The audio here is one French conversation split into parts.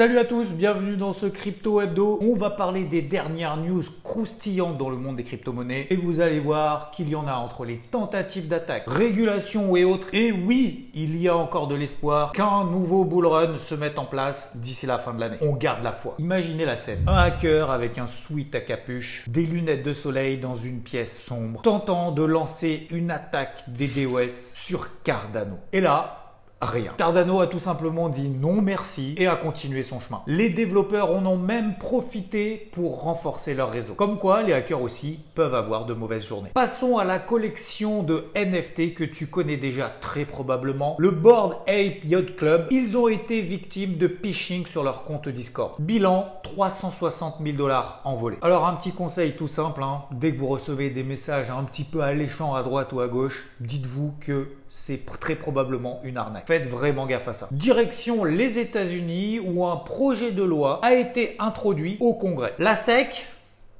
Salut à tous, bienvenue dans ce crypto webdo. On va parler des dernières news croustillantes dans le monde des crypto-monnaies et vous allez voir qu'il y en a entre les tentatives d'attaque, régulation et autres. Et oui, il y a encore de l'espoir qu'un nouveau bull run se mette en place d'ici la fin de l'année. On garde la foi. Imaginez la scène. Un hacker avec un sweat à capuche, des lunettes de soleil dans une pièce sombre, tentant de lancer une attaque des DOS sur Cardano. Et là, rien. tardano a tout simplement dit non merci et a continué son chemin. Les développeurs en ont même profité pour renforcer leur réseau. Comme quoi, les hackers aussi peuvent avoir de mauvaises journées. Passons à la collection de NFT que tu connais déjà très probablement, le Board Ape Yacht Club. Ils ont été victimes de phishing sur leur compte Discord. Bilan 360 000 dollars envolés. Alors un petit conseil tout simple, hein. dès que vous recevez des messages un petit peu alléchants à droite ou à gauche, dites-vous que c'est très probablement une arnaque. Faites vraiment gaffe à ça. Direction les États-Unis où un projet de loi a été introduit au Congrès. La SEC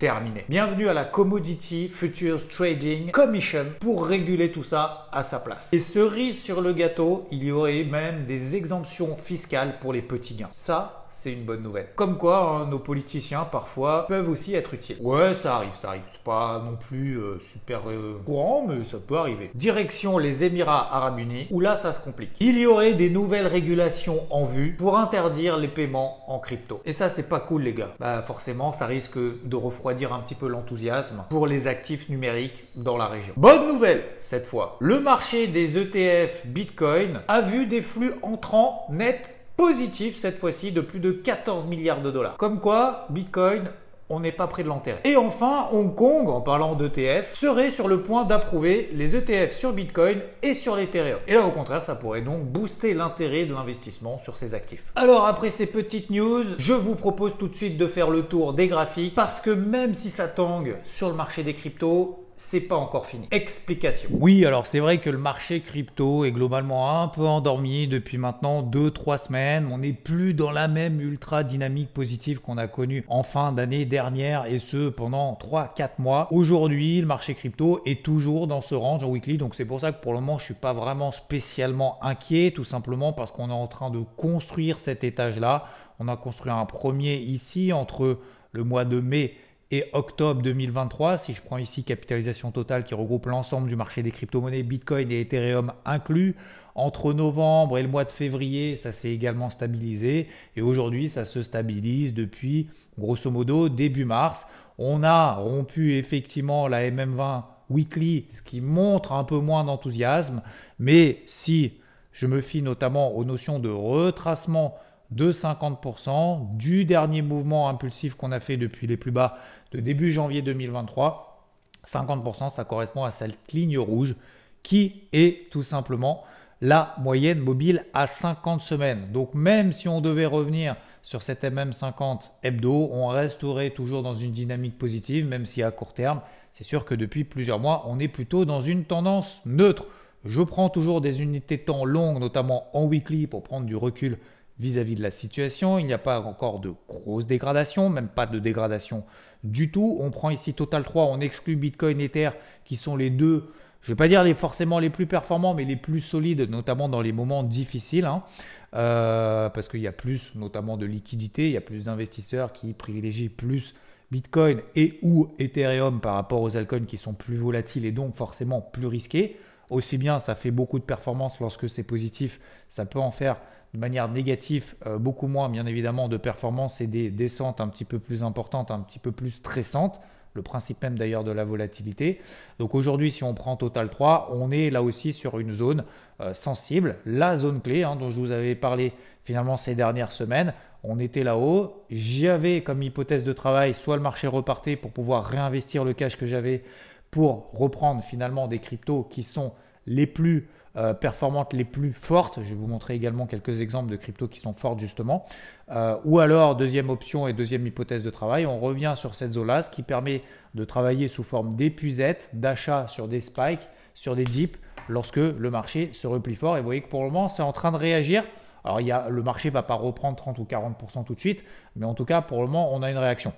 terminée. Bienvenue à la Commodity Futures Trading Commission pour réguler tout ça à sa place. Et cerise sur le gâteau, il y aurait même des exemptions fiscales pour les petits gains. Ça, c'est une bonne nouvelle. Comme quoi, hein, nos politiciens parfois peuvent aussi être utiles. Ouais, ça arrive, ça arrive. C'est pas non plus euh, super euh, courant, mais ça peut arriver. Direction les Émirats Arabes Unis, où là, ça se complique. Il y aurait des nouvelles régulations en vue pour interdire les paiements en crypto. Et ça, c'est pas cool, les gars. Bah, forcément, ça risque de refroidir un petit peu l'enthousiasme pour les actifs numériques dans la région. Bonne nouvelle, cette fois. Le marché des ETF Bitcoin a vu des flux entrants nets positif cette fois-ci de plus de 14 milliards de dollars. Comme quoi, Bitcoin on n'est pas près de l'enterrer. Et enfin, Hong Kong, en parlant d'ETF, serait sur le point d'approuver les ETF sur Bitcoin et sur l'Ethereum. Et là, au contraire, ça pourrait donc booster l'intérêt de l'investissement sur ces actifs. Alors, après ces petites news, je vous propose tout de suite de faire le tour des graphiques parce que même si ça tangue sur le marché des cryptos, c'est pas encore fini. Explication. Oui, alors c'est vrai que le marché crypto est globalement un peu endormi depuis maintenant 2-3 semaines. On n'est plus dans la même ultra dynamique positive qu'on a connue en fin d'année dernière et ce pendant 3-4 mois. Aujourd'hui, le marché crypto est toujours dans ce range en weekly, donc c'est pour ça que pour le moment je ne suis pas vraiment spécialement inquiet, tout simplement parce qu'on est en train de construire cet étage-là. On a construit un premier ici entre le mois de mai et octobre 2023, si je prends ici capitalisation totale qui regroupe l'ensemble du marché des crypto-monnaies, Bitcoin et Ethereum inclus, entre novembre et le mois de février, ça s'est également stabilisé. Et aujourd'hui, ça se stabilise depuis, grosso modo, début mars. On a rompu effectivement la MM20 weekly, ce qui montre un peu moins d'enthousiasme. Mais si je me fie notamment aux notions de retracement de 50% du dernier mouvement impulsif qu'on a fait depuis les plus bas de début janvier 2023. 50%, ça correspond à cette ligne rouge qui est tout simplement la moyenne mobile à 50 semaines. Donc même si on devait revenir sur cette MM50 hebdo, on resterait toujours dans une dynamique positive, même si à court terme, c'est sûr que depuis plusieurs mois, on est plutôt dans une tendance neutre. Je prends toujours des unités de temps longues, notamment en weekly, pour prendre du recul vis-à-vis -vis de la situation. Il n'y a pas encore de grosse dégradation, même pas de dégradation du tout. On prend ici Total 3, on exclut Bitcoin et Ether qui sont les deux, je ne vais pas dire les, forcément les plus performants, mais les plus solides, notamment dans les moments difficiles. Hein. Euh, parce qu'il y a plus notamment de liquidité, il y a plus d'investisseurs qui privilégient plus Bitcoin et ou Ethereum par rapport aux altcoins qui sont plus volatiles et donc forcément plus risqués. Aussi bien ça fait beaucoup de performances lorsque c'est positif, ça peut en faire de manière négative, euh, beaucoup moins bien évidemment de performance et des descentes un petit peu plus importantes, un petit peu plus stressantes. Le principe même d'ailleurs de la volatilité. Donc aujourd'hui, si on prend Total 3, on est là aussi sur une zone euh, sensible, la zone clé hein, dont je vous avais parlé finalement ces dernières semaines. On était là-haut. J'avais comme hypothèse de travail soit le marché repartait pour pouvoir réinvestir le cash que j'avais pour reprendre finalement des cryptos qui sont les plus euh, performantes les plus fortes. Je vais vous montrer également quelques exemples de crypto qui sont fortes justement. Euh, ou alors, deuxième option et deuxième hypothèse de travail, on revient sur cette zone ce qui permet de travailler sous forme d'épuisette, d'achat sur des spikes, sur des dips, lorsque le marché se replie fort. Et vous voyez que pour le moment, c'est en train de réagir. Alors, il y a, le marché ne va pas reprendre 30 ou 40% tout de suite, mais en tout cas, pour le moment, on a une réaction.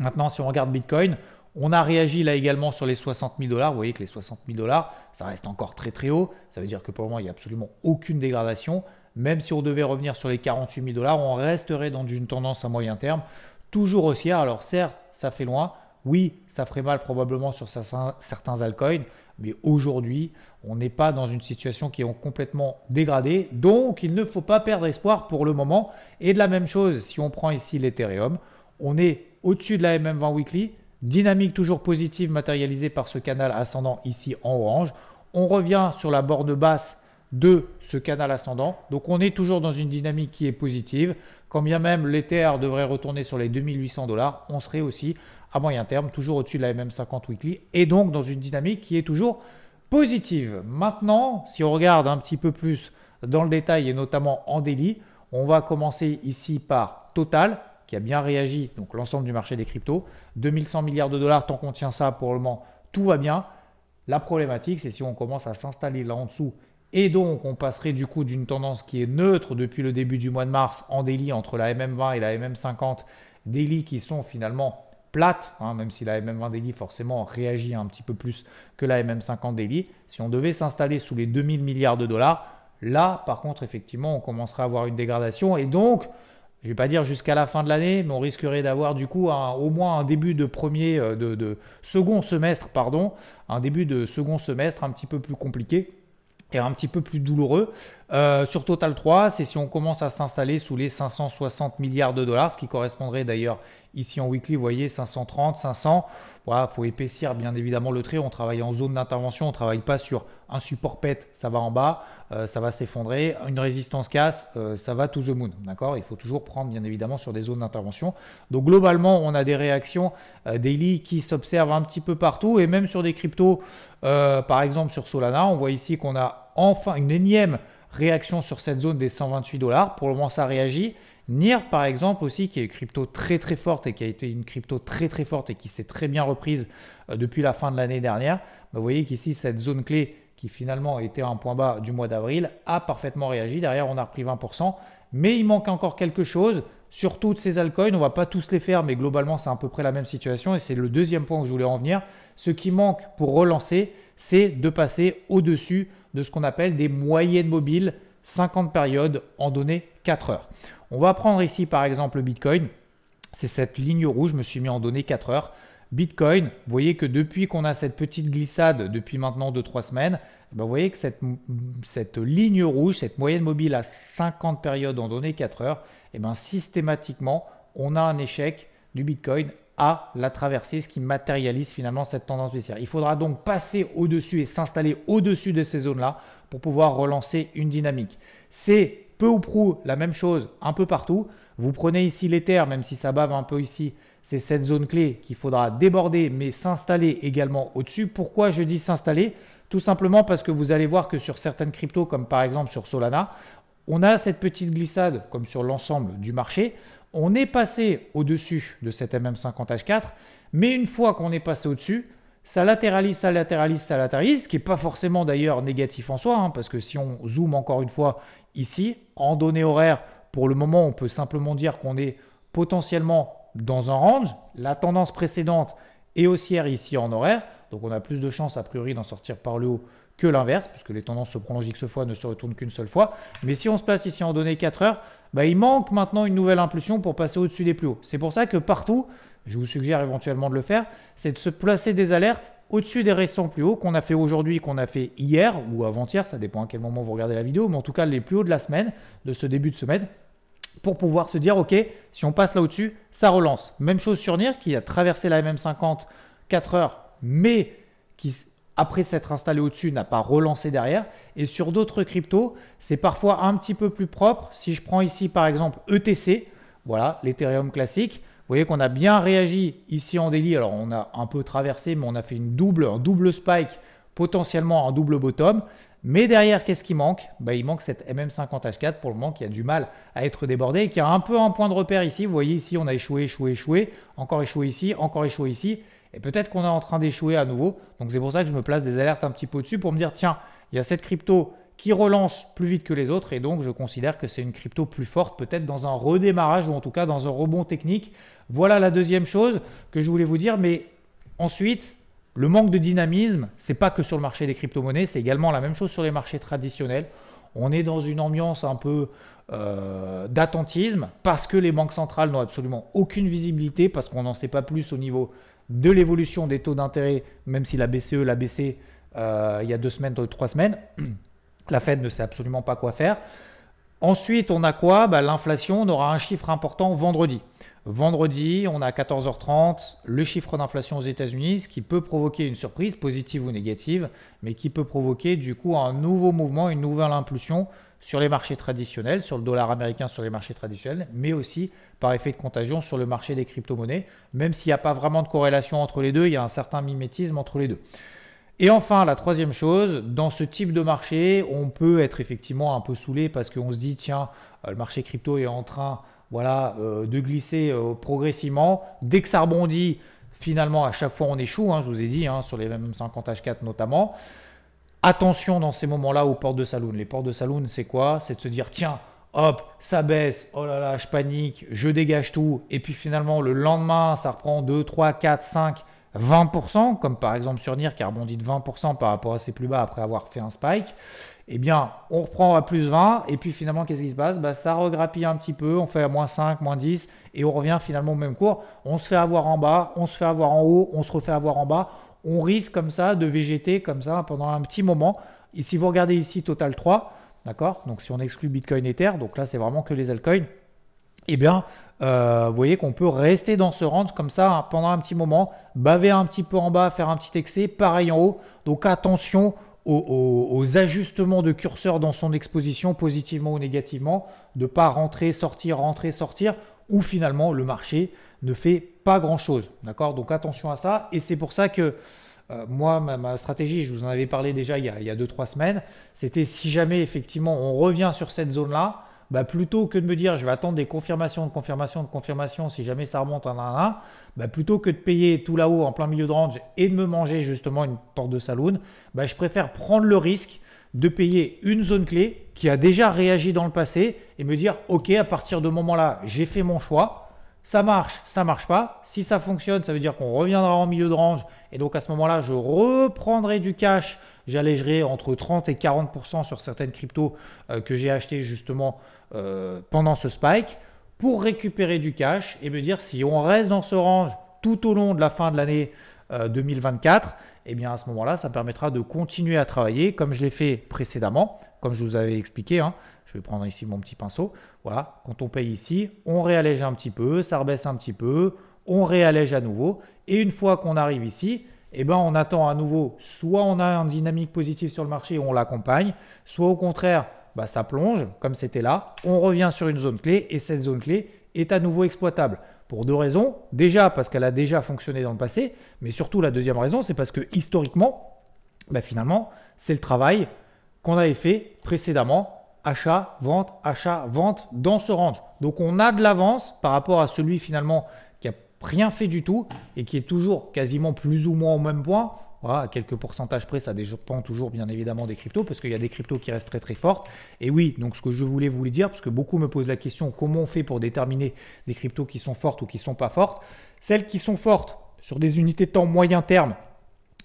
Maintenant, si on regarde Bitcoin, on a réagi là également sur les 60 000 dollars. Vous voyez que les 60 000 dollars, ça reste encore très très haut. Ça veut dire que pour le moment, il n'y a absolument aucune dégradation. Même si on devait revenir sur les 48 000 dollars, on resterait dans une tendance à moyen terme, toujours haussière. Alors certes, ça fait loin. Oui, ça ferait mal probablement sur certains altcoins, mais aujourd'hui, on n'est pas dans une situation qui est complètement dégradée. Donc, il ne faut pas perdre espoir pour le moment. Et de la même chose, si on prend ici l'Ethereum, on est au-dessus de la MM20 Weekly, Dynamique toujours positive matérialisée par ce canal ascendant ici en orange. On revient sur la borne basse de ce canal ascendant. Donc on est toujours dans une dynamique qui est positive. Quand bien même l'Ether devrait retourner sur les 2800 dollars, on serait aussi à moyen terme toujours au-dessus de la MM50 weekly et donc dans une dynamique qui est toujours positive. Maintenant, si on regarde un petit peu plus dans le détail et notamment en délit, on va commencer ici par Total qui a bien réagi, donc l'ensemble du marché des cryptos. 2100 milliards de dollars, tant qu'on tient ça pour le moment, tout va bien. La problématique, c'est si on commence à s'installer là en dessous et donc on passerait du coup d'une tendance qui est neutre depuis le début du mois de mars en délit entre la MM20 et la MM50, délits qui sont finalement plates, hein, même si la MM20 délit forcément réagit un petit peu plus que la MM50 délit. Si on devait s'installer sous les 2000 milliards de dollars, là par contre effectivement on commencerait à avoir une dégradation et donc je vais pas dire jusqu'à la fin de l'année, mais on risquerait d'avoir du coup au moins un début de premier, euh, de, second semestre, pardon, un début de second semestre un petit peu plus compliqué et un petit peu plus douloureux. Euh, sur Total 3, c'est si on commence à s'installer sous les 560 milliards de dollars, ce qui correspondrait d'ailleurs Ici en weekly, vous voyez 530, 500. Voilà, faut épaissir bien évidemment le trait. On travaille en zone d'intervention, on ne travaille pas sur un support PET. ça va en bas, euh, ça va s'effondrer. Une résistance casse, euh, ça va to the moon. D'accord Il faut toujours prendre bien évidemment sur des zones d'intervention. Donc globalement, on a des réactions euh, daily qui s'observent un petit peu partout et même sur des cryptos, par exemple sur Solana, on voit ici qu'on a enfin une énième réaction sur cette zone des 128 dollars. Pour le moment, ça réagit. NIR, par exemple, aussi, qui est une crypto très très forte et qui a été une crypto très très forte et qui s'est très bien reprise euh, depuis la fin de l'année dernière, bah, vous voyez qu'ici, cette zone clé qui finalement était un point bas du mois d'avril a parfaitement réagi. Derrière, on a repris 20%, mais il manque encore quelque chose. Sur toutes ces altcoins, on ne va pas tous les faire, mais globalement, c'est à peu près la même situation et c'est le deuxième point où je voulais en venir. Ce qui manque pour relancer, c'est de passer au-dessus de ce qu'on appelle des moyennes mobiles 50 périodes en données 4 heures. On va prendre ici par exemple le Bitcoin. C'est cette ligne rouge, je me suis mis en données 4 heures. Bitcoin, vous voyez que depuis qu'on a cette petite glissade depuis maintenant 2-3 semaines, eh ben, vous voyez que cette, cette, ligne rouge, cette moyenne mobile à 50 périodes en données 4 heures, et eh ben systématiquement, on a un échec du Bitcoin à la traversée, ce qui matérialise finalement cette tendance baissière. Il faudra donc passer au-dessus et s'installer au-dessus de ces zones-là pour pouvoir relancer une dynamique. C'est peu ou prou la même chose un peu partout. Vous prenez ici l'Ether, même si ça bave un peu ici, c'est cette zone clé qu'il faudra déborder mais s'installer également au-dessus. Pourquoi je dis s'installer Tout simplement parce que vous allez voir que sur certaines cryptos, comme par exemple sur Solana, on a cette petite glissade comme sur l'ensemble du marché. On est passé au-dessus de cet MM50H4, mais une fois qu'on est passé au-dessus, ça latéralise, ça latéralise, ça latéralise, ce qui n'est pas forcément d'ailleurs négatif en soi, hein, parce que si on zoome encore une fois ici, en données horaires, pour le moment, on peut simplement dire qu'on est potentiellement dans un range, la tendance précédente est haussière ici en horaire, donc on a plus de chances a priori d'en sortir par le haut que l'inverse, puisque les tendances se prolongent x fois, ne se retournent qu'une seule fois. Mais si on se place ici en données 4 heures, bah, il manque maintenant une nouvelle impulsion pour passer au-dessus des plus hauts. C'est pour ça que partout, je vous suggère éventuellement de le faire, c'est de se placer des alertes au-dessus des récents plus hauts qu'on a fait aujourd'hui, qu'on a fait hier ou avant-hier, ça dépend à quel moment vous regardez la vidéo, mais en tout cas les plus hauts de la semaine, de ce début de semaine, pour pouvoir se dire, ok, si on passe là au-dessus, ça relance. Même chose sur NIR qui a traversé la MM50 4 heures, mais qui après s'être installé au-dessus n'a pas relancé derrière. Et sur d'autres cryptos, c'est parfois un petit peu plus propre. Si je prends ici par exemple ETC, voilà l'Ethereum classique, vous voyez qu'on a bien réagi ici en délit. Alors on a un peu traversé, mais on a fait une double, un double spike, potentiellement un double bottom. Mais derrière, qu'est-ce qui manque bah, Il manque cette MM50H4 pour le moment qui a du mal à être débordé et qui a un peu un point de repère ici. Vous voyez ici, on a échoué, échoué, échoué, encore échoué ici, encore échoué ici. Et peut-être qu'on est en train d'échouer à nouveau. Donc c'est pour ça que je me place des alertes un petit peu dessus pour me dire, tiens, il y a cette crypto qui relance plus vite que les autres et donc je considère que c'est une crypto plus forte peut-être dans un redémarrage ou en tout cas dans un rebond technique. Voilà la deuxième chose que je voulais vous dire mais ensuite le manque de dynamisme, c'est pas que sur le marché des crypto-monnaies, c'est également la même chose sur les marchés traditionnels. On est dans une ambiance un peu euh, d'attentisme parce que les banques centrales n'ont absolument aucune visibilité parce qu'on n'en sait pas plus au niveau de l'évolution des taux d'intérêt même si la BCE l'a baissé euh, il y a deux semaines, trois semaines. La Fed ne sait absolument pas quoi faire. Ensuite, on a quoi bah, L'inflation, on aura un chiffre important vendredi. Vendredi, on a 14h30 le chiffre d'inflation aux États-Unis, ce qui peut provoquer une surprise, positive ou négative, mais qui peut provoquer du coup un nouveau mouvement, une nouvelle impulsion sur les marchés traditionnels, sur le dollar américain, sur les marchés traditionnels, mais aussi par effet de contagion sur le marché des crypto-monnaies, même s'il n'y a pas vraiment de corrélation entre les deux, il y a un certain mimétisme entre les deux. Et enfin, la troisième chose, dans ce type de marché, on peut être effectivement un peu saoulé parce qu'on se dit, tiens, euh, le marché crypto est en train voilà, euh, de glisser euh, progressivement. Dès que ça rebondit, finalement, à chaque fois, on échoue, hein, je vous ai dit, hein, sur les mêmes 50 H4 notamment. Attention dans ces moments-là aux portes de saloon. Les portes de saloon, c'est quoi C'est de se dire, tiens, hop, ça baisse, oh là là, je panique, je dégage tout. Et puis finalement, le lendemain, ça reprend 2, 3, 4, 5, 20%, comme par exemple sur NIR qui a rebondi de 20% par rapport à ses plus bas après avoir fait un spike, eh bien, on reprend à plus 20, et puis finalement, qu'est-ce qui se passe bah, Ça regrappille un petit peu, on fait à moins 5, moins 10, et on revient finalement au même cours. On se fait avoir en bas, on se fait avoir en haut, on se refait avoir en bas. On risque comme ça de végéter comme ça pendant un petit moment. Et si vous regardez ici Total 3, d'accord Donc si on exclut Bitcoin et Ether, donc là c'est vraiment que les altcoins, eh bien, euh, vous voyez qu'on peut rester dans ce range comme ça hein, pendant un petit moment, baver un petit peu en bas, faire un petit excès, pareil en haut. Donc attention aux, ajustements de curseur dans son exposition, positivement ou négativement, de ne pas rentrer, sortir, rentrer, sortir, où finalement le marché ne fait pas grand-chose. D'accord Donc attention à ça. Et c'est pour ça que euh, moi, ma, stratégie, je vous en avais parlé déjà il y a 2-3 semaines, c'était si jamais effectivement on revient sur cette zone-là, bah, plutôt que de me dire je vais attendre des confirmations, de confirmations, de confirmations, si jamais ça remonte, un, un, bah plutôt que de payer tout là-haut en plein milieu de range et de me manger justement une porte de saloon, bah, je préfère prendre le risque de payer une zone clé qui a déjà réagi dans le passé et me dire ok à partir de moment-là j'ai fait mon choix, ça marche, ça marche pas, si ça fonctionne ça veut dire qu'on reviendra en milieu de range et donc à ce moment-là je reprendrai du cash j'allégerai entre 30 et 40% sur certaines cryptos euh, que j'ai achetées justement euh, pendant ce spike pour récupérer du cash et me dire si on reste dans ce range tout au long de la fin de l'année 2024, euh, et eh bien à ce moment-là, ça permettra de continuer à travailler comme je l'ai fait précédemment, comme je vous avais expliqué. Hein. je vais prendre ici mon petit pinceau. Voilà, quand on paye ici, on réallège un petit peu, ça rebaisse un petit peu, on réallège à nouveau. Et une fois qu'on arrive ici, eh ben, on attend à nouveau, soit on a une dynamique positive sur le marché, on l'accompagne, soit au contraire, bah, ça plonge comme c'était là, on revient sur une zone clé et cette zone clé est à nouveau exploitable. Pour deux raisons. Déjà parce qu'elle a déjà fonctionné dans le passé, mais surtout la deuxième raison, c'est parce que historiquement, bah, finalement, c'est le travail qu'on avait fait précédemment achat, vente, achat, vente dans ce range. Donc on a de l'avance par rapport à celui finalement qui n'a rien fait du tout et qui est toujours quasiment plus ou moins au même point à quelques pourcentages près, ça dépend toujours bien évidemment des cryptos, parce qu'il y a des cryptos qui restent très très fortes. Et oui, donc ce que je voulais vous dire, parce que beaucoup me posent la question comment on fait pour déterminer des cryptos qui sont fortes ou qui ne sont pas fortes. Celles qui sont fortes sur des unités de temps moyen terme,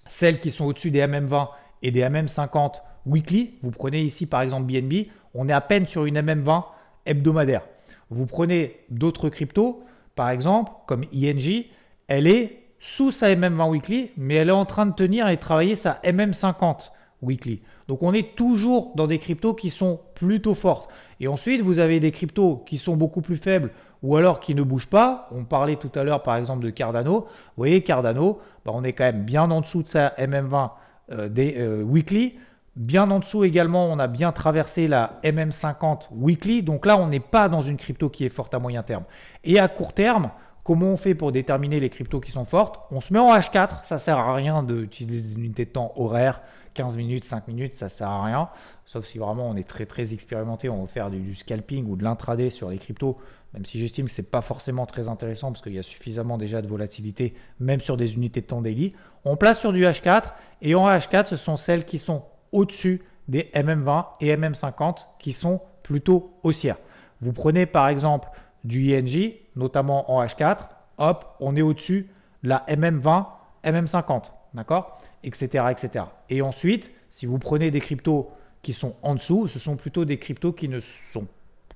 celles qui sont au-dessus des MM20 et des MM50 weekly, vous prenez ici par exemple BNB, on est à peine sur une MM20 hebdomadaire. Vous prenez d'autres cryptos, par exemple comme ING, elle est sous sa MM20 weekly, mais elle est en train de tenir et travailler sa MM50 weekly. Donc on est toujours dans des cryptos qui sont plutôt fortes. Et ensuite, vous avez des cryptos qui sont beaucoup plus faibles ou alors qui ne bougent pas. On parlait tout à l'heure par exemple de Cardano. Vous voyez, Cardano, bah, on est quand même bien en dessous de sa MM20 euh, des, euh, weekly. Bien en dessous également, on a bien traversé la MM50 weekly. Donc là, on n'est pas dans une crypto qui est forte à moyen terme. Et à court terme, Comment on fait pour déterminer les cryptos qui sont fortes On se met en H4, ça sert à rien d'utiliser des unités de temps horaires, 15 minutes, 5 minutes, ça sert à rien. Sauf si vraiment on est très très expérimenté, on veut faire du, du scalping ou de l'intraday sur les cryptos, même si j'estime que ce n'est pas forcément très intéressant parce qu'il y a suffisamment déjà de volatilité, même sur des unités de temps daily. On place sur du H4 et en H4, ce sont celles qui sont au-dessus des MM20 et MM50 qui sont plutôt haussières. Vous prenez par exemple du ing notamment en H4, hop, on est au-dessus de la MM20, MM50, d'accord Etc, etc. Et ensuite, si vous prenez des cryptos qui sont en dessous, ce sont plutôt des cryptos qui ne sont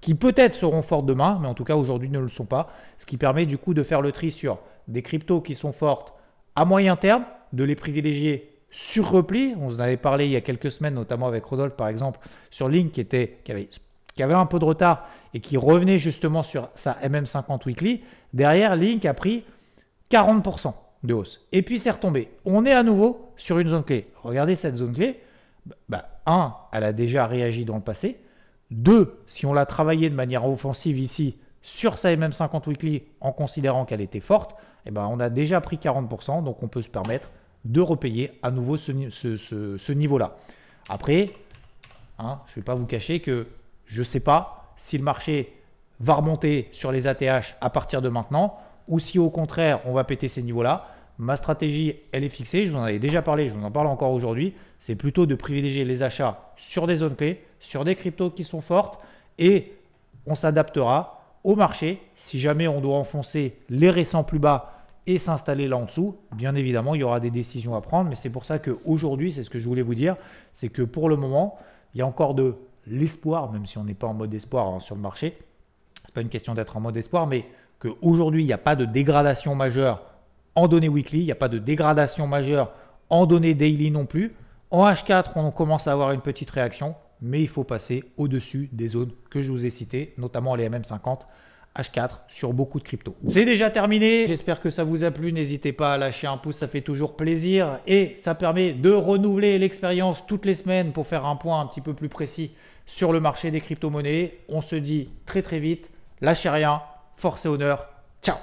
qui peut-être seront fortes demain, mais en tout cas aujourd'hui ne le sont pas, ce qui permet du coup de faire le tri sur des cryptos qui sont fortes à moyen terme, de les privilégier sur repli. On en avait parlé il y a quelques semaines, notamment avec Rodolphe par exemple, sur Link qui, était, qui avait qui avait un peu de retard et qui revenait justement sur sa MM50 weekly, derrière Link a pris 40% de hausse. Et puis c'est retombé. On est à nouveau sur une zone clé. Regardez cette zone clé. Bah, un, elle a déjà réagi dans le passé. Deux, si on l'a travaillé de manière offensive ici sur sa MM50 weekly en considérant qu'elle était forte, eh ben, on a déjà pris 40%, donc on peut se permettre de repayer à nouveau ce, niveau-là. Après, hein, je ne vais pas vous cacher que je ne sais pas si le marché va remonter sur les ATH à partir de maintenant ou si au contraire on va péter ces niveaux-là. Ma stratégie, elle est fixée, je vous en avais déjà parlé, je vous en parle encore aujourd'hui. C'est plutôt de privilégier les achats sur des zones clés, sur des cryptos qui sont fortes et on s'adaptera au marché. Si jamais on doit enfoncer les récents plus bas et s'installer là en dessous, bien évidemment, il y aura des décisions à prendre. Mais c'est pour ça qu'aujourd'hui, c'est ce que je voulais vous dire, c'est que pour le moment, il y a encore de l'espoir, même si on n'est pas en mode espoir hein, sur le marché. C'est pas une question d'être en mode espoir, mais qu'aujourd'hui, il n'y a pas de dégradation majeure en données weekly, il n'y a pas de dégradation majeure en données daily non plus. En H4, on commence à avoir une petite réaction, mais il faut passer au-dessus des zones que je vous ai citées, notamment les MM50. H4 sur beaucoup de crypto. C'est déjà terminé, j'espère que ça vous a plu, n'hésitez pas à lâcher un pouce, ça fait toujours plaisir et ça permet de renouveler l'expérience toutes les semaines pour faire un point un petit peu plus précis sur le marché des crypto-monnaies. On se dit très très vite, lâchez rien, force et honneur, ciao